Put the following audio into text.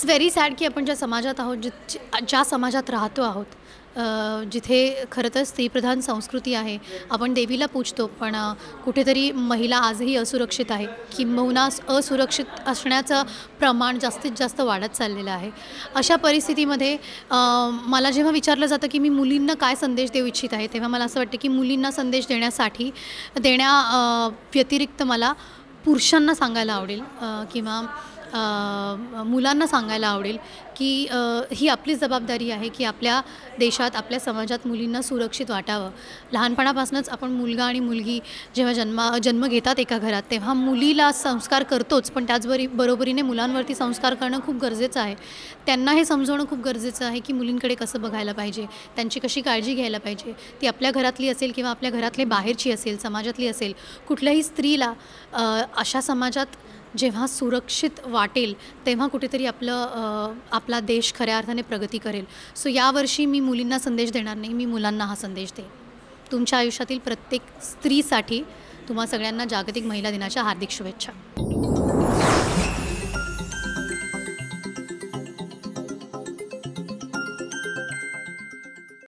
it's very sad की आपण ज्या समाजात आहोत जि ज्या समाजात राहतो आहोत जिथे खरं तर स्त्रीप्रधान संस्कृती आहे आपण देवीला पूजतो पण कुठेतरी महिला आजही असुरक्षित आहे किंबहुना असुरक्षित असण्याचं प्रमाण जास्तीत जास्त वाढत चाललेलं आहे अशा परिस्थितीमध्ये मला जेव्हा विचारलं जातं की मी मुलींना काय संदेश देऊ इच्छित आहे तेव्हा मला असं वाटतं की मुलींना संदेश देण्यासाठी देण्या व्यतिरिक्त मला पुरुषांना सांगायला आवडेल किंवा मुलांना सांगायला आवडेल की ही आपली जबाबदारी आहे की आपल्या देशात आपल्या समाजात मुलींना सुरक्षित वाटावं लहानपणापासूनच आपण मुलगा आणि मुलगी जेव्हा जन्मा जन्म घेतात एका घरात तेव्हा मुलीला संस्कार करतोच पण त्याचबरी बरोबरीने मुलांवरती संस्कार करणं खूप गरजेचं आहे त्यांना हे समजवणं खूप गरजेचं आहे की मुलींकडे कसं बघायला पाहिजे त्यांची कशी काळजी घ्यायला पाहिजे ती आपल्या घरातली असेल किंवा आपल्या घरातले बाहेरची असेल समाजातली असेल कुठल्याही स्त्रीला अशा समाजात जेव्हा सुरक्षित वाटेल तेव्हा कुठेतरी आपलं आपला देश खऱ्या अर्थाने प्रगती करेल सो यावर्षी मी मुलींना संदेश देणार नाही मी मुलांना हा संदेश देईन तुमच्या आयुष्यातील प्रत्येक स्त्रीसाठी तुम्हा सगळ्यांना जागतिक महिला दिनाच्या हार्दिक शुभेच्छा